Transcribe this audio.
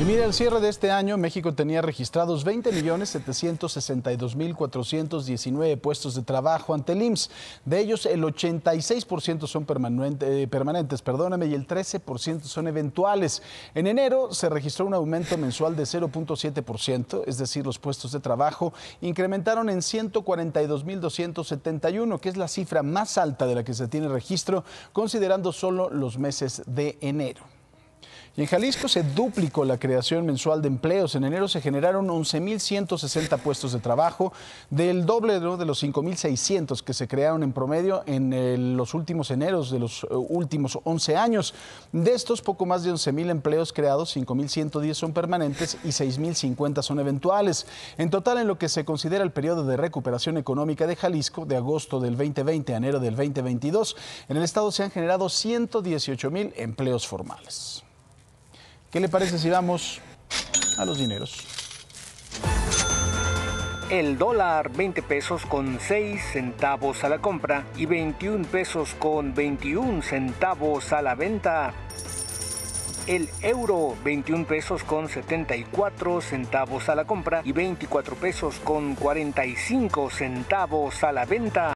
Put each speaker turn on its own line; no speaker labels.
Y mira, al cierre de este año, México tenía registrados 20.762.419 puestos de trabajo ante el IMSS. De ellos, el 86% son eh, permanentes perdóname, y el 13% son eventuales. En enero se registró un aumento mensual de 0.7%, es decir, los puestos de trabajo incrementaron en 142.271, que es la cifra más alta de la que se tiene registro, considerando solo los meses de enero en Jalisco se duplicó la creación mensual de empleos. En enero se generaron 11.160 puestos de trabajo, del doble de los 5.600 que se crearon en promedio en eh, los últimos eneros de los eh, últimos 11 años. De estos, poco más de 11.000 empleos creados, 5.110 son permanentes y 6.050 son eventuales. En total, en lo que se considera el periodo de recuperación económica de Jalisco, de agosto del 2020 a enero del 2022, en el estado se han generado 118.000 empleos formales. ¿Qué le parece si vamos a los dineros?
El dólar 20 pesos con 6 centavos a la compra y 21 pesos con 21 centavos a la venta. El euro 21 pesos con 74 centavos a la compra y 24 pesos con 45 centavos a la venta.